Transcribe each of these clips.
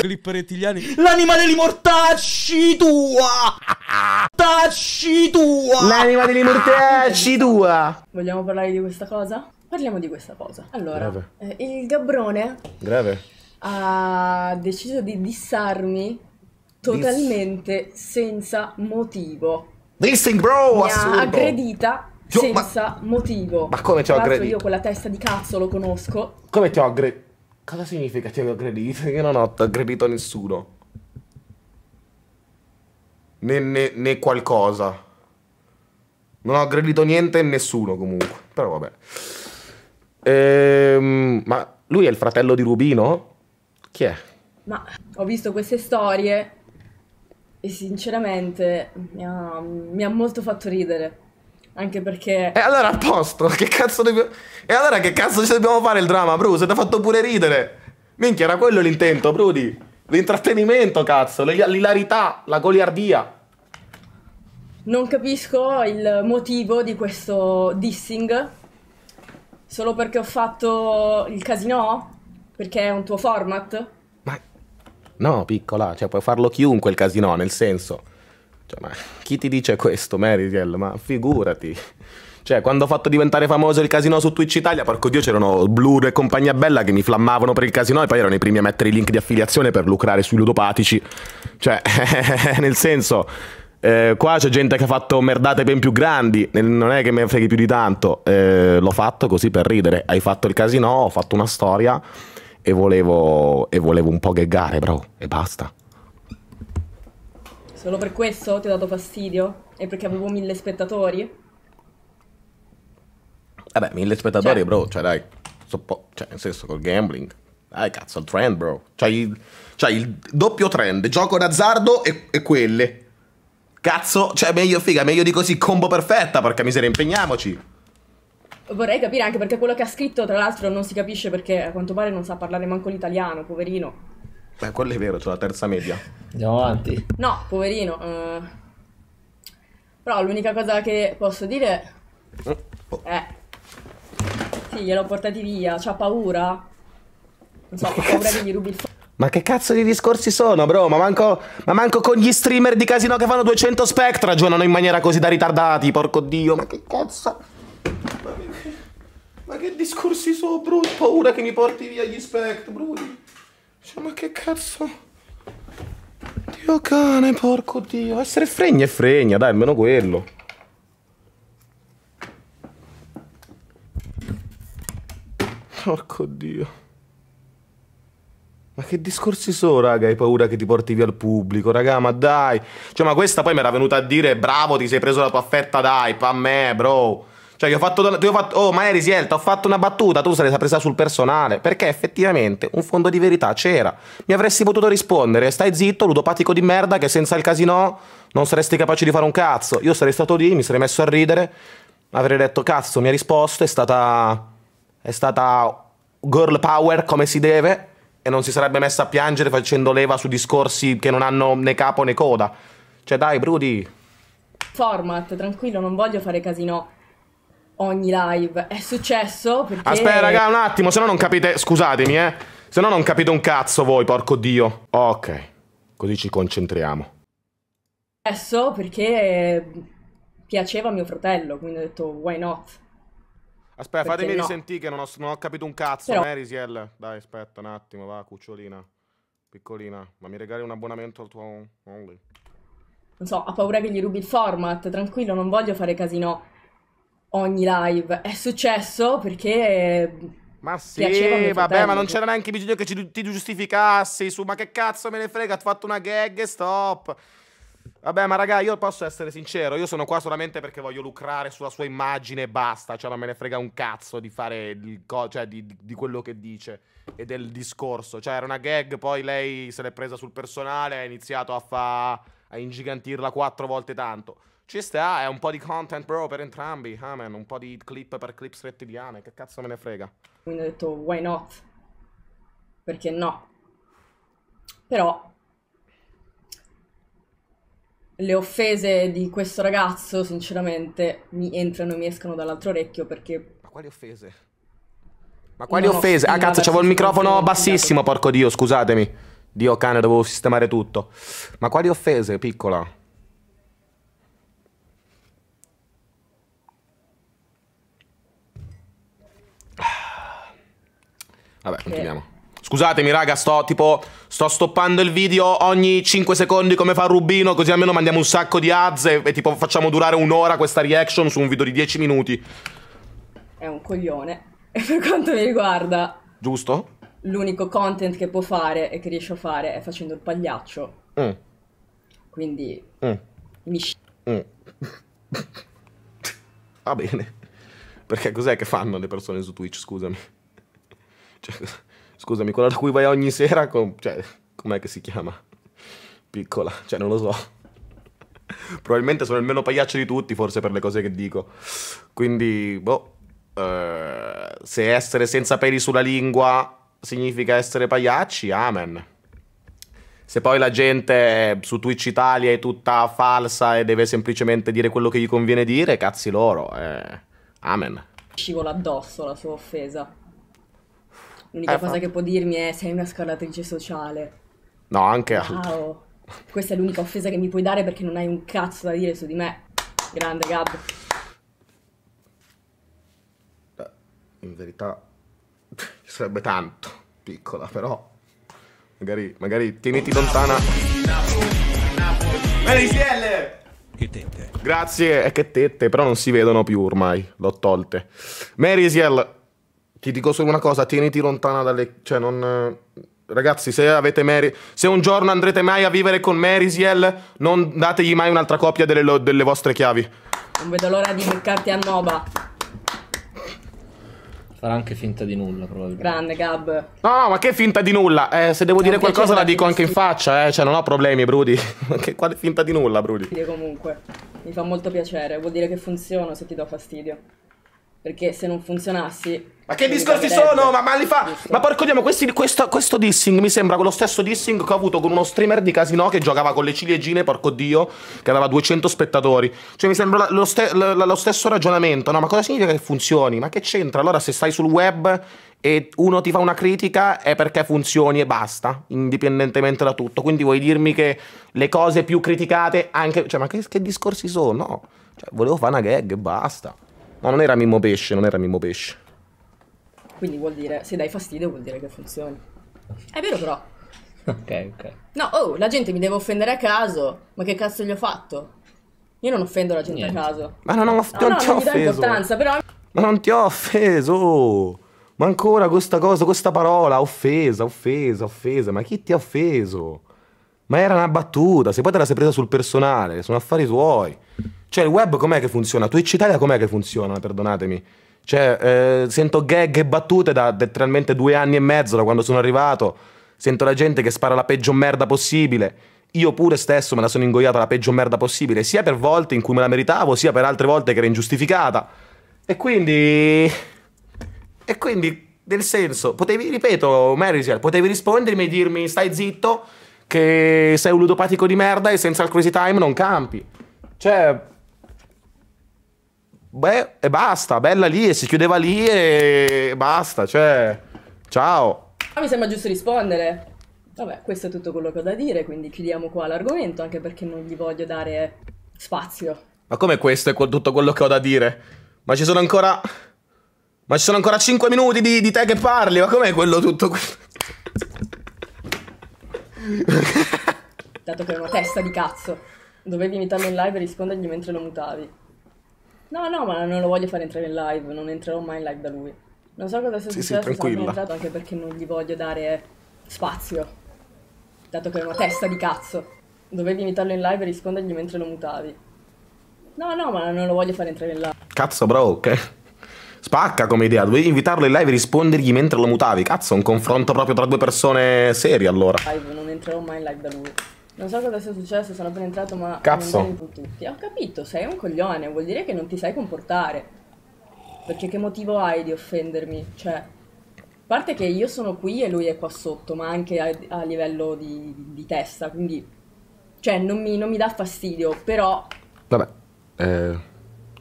Clipperettiliani. L'anima degli mortacci tua! Tacci tua! L'anima degli mortacci tua! Vogliamo parlare di questa cosa? Parliamo di questa cosa. Allora, eh, il gabrone. Grave. Ha deciso di dissarmi totalmente Dis... senza motivo. Dissing bro, Mi assurdo. ha aggredita senza ma... motivo. Ma come ti ho aggredito? Io quella testa di cazzo lo conosco. Come ti ho aggredito? Cosa significa ti ho aggredito? Io non ho aggredito nessuno. Né, né, né qualcosa. Non ho aggredito niente e nessuno comunque. Però vabbè. Ehm, ma lui è il fratello di Rubino? Chi è? Ma ho visto queste storie e sinceramente mi ha, mi ha molto fatto ridere. Anche perché... E allora a posto, che cazzo dobbiamo... E allora che cazzo ci dobbiamo fare il dramma, Bruce? Ti ha fatto pure ridere. Minchia, era quello l'intento, Brudi. L'intrattenimento, cazzo, l'ilarità, la goliardia. Non capisco il motivo di questo dissing. Solo perché ho fatto il casino? Perché è un tuo format? Ma... No, piccola, cioè puoi farlo chiunque il casino, nel senso... Cioè, ma chi ti dice questo, Meritiel? Ma figurati. Cioè, quando ho fatto diventare famoso il casino su Twitch Italia, porco dio, c'erano Blur e compagnia bella che mi flammavano per il casino e poi erano i primi a mettere i link di affiliazione per lucrare sui ludopatici. Cioè, nel senso, eh, qua c'è gente che ha fatto merdate ben più grandi, non è che me ne freghi più di tanto. Eh, l'ho fatto così per ridere. Hai fatto il casino, ho fatto una storia e volevo, e volevo un po' gaggare, bro, e basta. Solo per questo ti ho dato fastidio? E perché avevo mille spettatori? Vabbè, mille spettatori, cioè. bro, cioè dai, soppo, cioè nel senso col gambling. Dai, cazzo, il trend, bro. C'hai il, cioè, il doppio trend, gioco d'azzardo e, e quelle. Cazzo, cioè meglio, figa, meglio di così, combo perfetta, porca miseria, impegniamoci. Vorrei capire anche perché quello che ha scritto, tra l'altro, non si capisce perché a quanto pare non sa parlare manco l'italiano, poverino. Beh, quello è vero, c'è la terza media. Andiamo avanti. No, poverino. Uh... Però l'unica cosa che posso dire... Oh, oh. è... Sì, gliel'ho portati via. C'ha paura? Non so, ha paura che gli rubi il fuoco. Ma che cazzo di discorsi sono, bro? Ma manco, ma manco con gli streamer di casino che fanno 200 spectra ragionano in maniera così da ritardati, porco dio. Ma che cazzo? Ma che discorsi sono, bro? Ho paura che mi porti via gli spectra, bro. Cioè, ma che cazzo? Dio cane, porco dio. Essere fregna è fregna, dai, almeno quello. Porco dio. Ma che discorsi so, raga? Hai paura che ti porti via il pubblico, raga? Ma dai. Cioè, ma questa poi mi era venuta a dire, bravo, ti sei preso la tua affetta, dai, pa' me, bro. Cioè, io ho fatto, ti ho fatto, oh, ma eri Sielta, ho fatto una battuta, tu sarei presa sul personale. Perché effettivamente un fondo di verità c'era. Mi avresti potuto rispondere, stai zitto, ludopatico di merda, che senza il casino non saresti capace di fare un cazzo. Io sarei stato lì, mi sarei messo a ridere, avrei detto, cazzo, mi ha risposto, è stata... è stata girl power come si deve e non si sarebbe messa a piangere facendo leva su discorsi che non hanno né capo né coda. Cioè dai, Brudi. Format, tranquillo, non voglio fare casino ogni live. È successo perché... Aspetta, raga, un attimo, se no non capite... Scusatemi, eh. Se no non capite un cazzo voi, porco Dio. Ok, così ci concentriamo. È successo perché piaceva a mio fratello, quindi ho detto why not. Aspetta, perché fatemi no. risentire che non ho, non ho, capito un cazzo, Però... Merisiel. Eh, Dai, aspetta un attimo, va, cucciolina. Piccolina, ma mi regali un abbonamento al tuo only? Non so, ha paura che gli rubi il format, tranquillo, non voglio fare casino ogni live. È successo perché... Eh, ma sì, vabbè, fratello. ma non c'era neanche bisogno che ci, ti giustificassi su ma che cazzo me ne frega, ho fatto una gag e stop. Vabbè, ma raga, io posso essere sincero, io sono qua solamente perché voglio lucrare sulla sua immagine e basta, cioè non me ne frega un cazzo di fare il co- cioè di, di, quello che dice e del discorso. Cioè era una gag, poi lei se l'è presa sul personale, ha iniziato a fa a ingigantirla quattro volte tanto. Ci sta, è un po' di content bro per entrambi, amen, ah, un po' di clip per clip rettiliane, che cazzo me ne frega. Quindi ho detto why not? Perché no? Però le offese di questo ragazzo, sinceramente, mi entrano e mi escono dall'altro orecchio perché... Ma quali offese? Ma quali no, offese? ah, cazzo, c'avevo il microfono bassissimo, porco Dio, scusatemi. Dio cane, dovevo sistemare tutto. Ma quali offese, piccola? Ah. Vabbè, okay. Eh, continuiamo. Scusatemi raga, sto tipo... Sto stoppando il video ogni 5 secondi come fa Rubino, così almeno mandiamo un sacco di ads e, e tipo facciamo durare un'ora questa reaction su un video di 10 minuti. È un coglione. E per quanto mi riguarda... Giusto? L'unico content che può fare e che riesce a fare è facendo il pagliaccio. Mm. Quindi... Mm. Mi sci... Mm. Va bene. Perché cos'è che fanno le persone su Twitch, scusami? Cioè... Scusami, quella da cui vai ogni sera con... Cioè, com'è che si chiama? Piccola, cioè non lo so. Probabilmente sono il meno pagliaccio di tutti, forse per le cose che dico. Quindi, boh... Eh, se essere senza peli sulla lingua significa essere pagliacci, amen. Se poi la gente su Twitch Italia è tutta falsa e deve semplicemente dire quello che gli conviene dire, cazzi loro. Eh. Amen. Scivola addosso la sua offesa. L'unica eh, cosa fa... che può dirmi è sei una scalatrice sociale. No, anche wow. altro. Questa è l'unica offesa che mi puoi dare perché non hai un cazzo da dire su di me. Grande Gab. Beh, in verità sarebbe tanto piccola, però magari, magari tieniti lontana. Merisielle! Che tette. Grazie, è che tette, però non si vedono più ormai, l'ho tolte. Merisiel ti dico solo una cosa, tieniti lontana dalle... Cioè, non... Ragazzi, se avete Mary... Se un giorno andrete mai a vivere con Mary Marisiel, non dategli mai un'altra copia delle, delle, vostre chiavi. Non vedo l'ora di beccarti a Nova. Farà anche finta di nulla, probabilmente. Grande, Gab. No, ma che finta di nulla? Eh, se devo non dire qualcosa la dico anche in faccia, eh. Cioè, non ho problemi, Brudi. che quale finta di nulla, Brudi? Comunque, mi fa molto piacere. Vuol dire che funziona se ti do fastidio. Perché se non funzionassi... Ma che discorsi sono? Ma, ma li fa... Ma porco dio, questi, questo, questo, dissing mi sembra quello stesso dissing che ho avuto con uno streamer di casino che giocava con le ciliegine, porco dio, che aveva 200 spettatori. Cioè mi sembra lo, ste lo stesso ragionamento, no? Ma cosa significa che funzioni? Ma che c'entra? Allora se stai sul web e uno ti fa una critica è perché funzioni e basta, indipendentemente da tutto. Quindi vuoi dirmi che le cose più criticate anche... Cioè, ma che, che discorsi sono? No, cioè, volevo fare una gag e basta. No, non era Mimmo Pesce, non era Mimmo Pesce. Quindi vuol dire, se dai fastidio vuol dire che funziona. È vero però. ok, ok. No, oh, la gente mi deve offendere a caso. Ma che cazzo gli ho fatto? Io non offendo la gente Niente. a caso. Ma no, no, no, non, no, ti ho non offeso. Però... Ma non ti ho offeso. Ma ancora questa cosa, questa parola, offesa, offesa, offesa. Ma chi ti ha offeso? Ma era una battuta, se poi te la sei presa sul personale, sono affari suoi. Cioè il web com'è che funziona? Twitch Italia com'è che funziona, perdonatemi? Cioè, eh, sento gag e battute da letteralmente due anni e mezzo da quando sono arrivato. Sento la gente che spara la peggio merda possibile. Io pure stesso me la sono ingoiata la peggio merda possibile, sia per volte in cui me la meritavo, sia per altre volte che era ingiustificata. E quindi... E quindi, nel senso, potevi, ripeto, Marisiel, potevi rispondermi e dirmi stai zitto, che sei un ludopatico di merda e senza il crazy time non campi. Cioè, Beh, e basta, bella lì e si chiudeva lì e basta, cioè, ciao. Ah, mi sembra giusto rispondere. Vabbè, questo è tutto quello che ho da dire, quindi chiudiamo qua l'argomento, anche perché non gli voglio dare spazio. Ma come questo è tutto quello che ho da dire? Ma ci sono ancora... Ma ci sono ancora 5 minuti di, di te che parli, ma com'è quello tutto questo? Dato che è una testa di cazzo. Dovevi imitarlo in live e rispondergli mentre lo mutavi. No, no, ma non lo voglio fare entrare in live, non entrerò mai in live da lui. Non so cosa sia sì, successo, sì, sono entrato anche perché non gli voglio dare spazio, dato che è una testa di cazzo. Dovevi imitarlo in live e rispondergli mentre lo mutavi. No, no, ma non lo voglio fare entrare in live. Cazzo, bro, ok. Spacca come idea, dovevi invitarlo in live e rispondergli mentre lo mutavi. Cazzo, un confronto proprio tra due persone serie allora. Live, non entrerò mai in live da lui. Non so cosa sia successo, sono appena entrato, ma. Cazzo! Tutti. Ho capito, sei un coglione, vuol dire che non ti sai comportare. Perché che motivo hai di offendermi? Cioè, a parte che io sono qui e lui è qua sotto, ma anche a, a livello di, di, testa, quindi. Cioè, non mi, non mi dà fastidio, però. Vabbè, eh,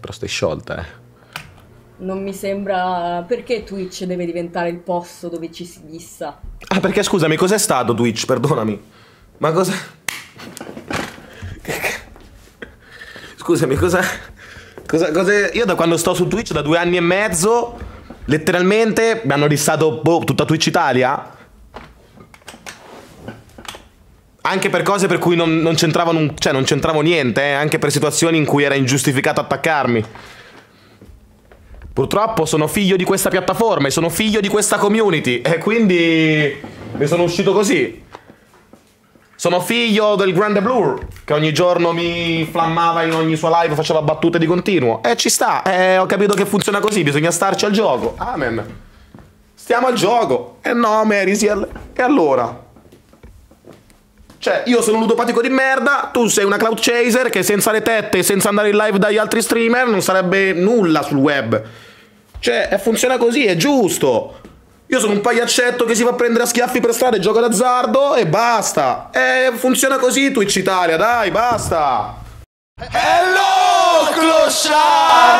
però stai sciolta, eh. Non mi sembra. Perché Twitch deve diventare il posto dove ci si dissa? Ah, perché scusami, cos'è stato Twitch? Perdonami. Ma cosa. Scusami, cosa, cosa, cosa, Io da quando sto su Twitch, da due anni e mezzo, letteralmente mi hanno listato boh, tutta Twitch Italia. Anche per cose per cui non, non cioè, c'entravo cioè niente, eh? anche per situazioni in cui era ingiustificato attaccarmi. Purtroppo sono figlio di questa piattaforma e sono figlio di questa community e quindi ne sono uscito così. Sono figlio del grande Blur, che ogni giorno mi flammava in ogni sua live, faceva battute di continuo. E eh, ci sta, eh, ho capito che funziona così, bisogna starci al gioco. Amen. Stiamo al gioco. E eh no, Merisiel. E allora? Cioè, io sono un ludopatico di merda, tu sei una cloud chaser che senza le tette e senza andare in live dagli altri streamer non sarebbe nulla sul web. Cioè, funziona così, è giusto. Io sono un pagliaccetto che si fa prendere a schiaffi per strada e gioca d'azzardo e basta. E funziona così Twitch Italia, dai, basta. Hello, clochard!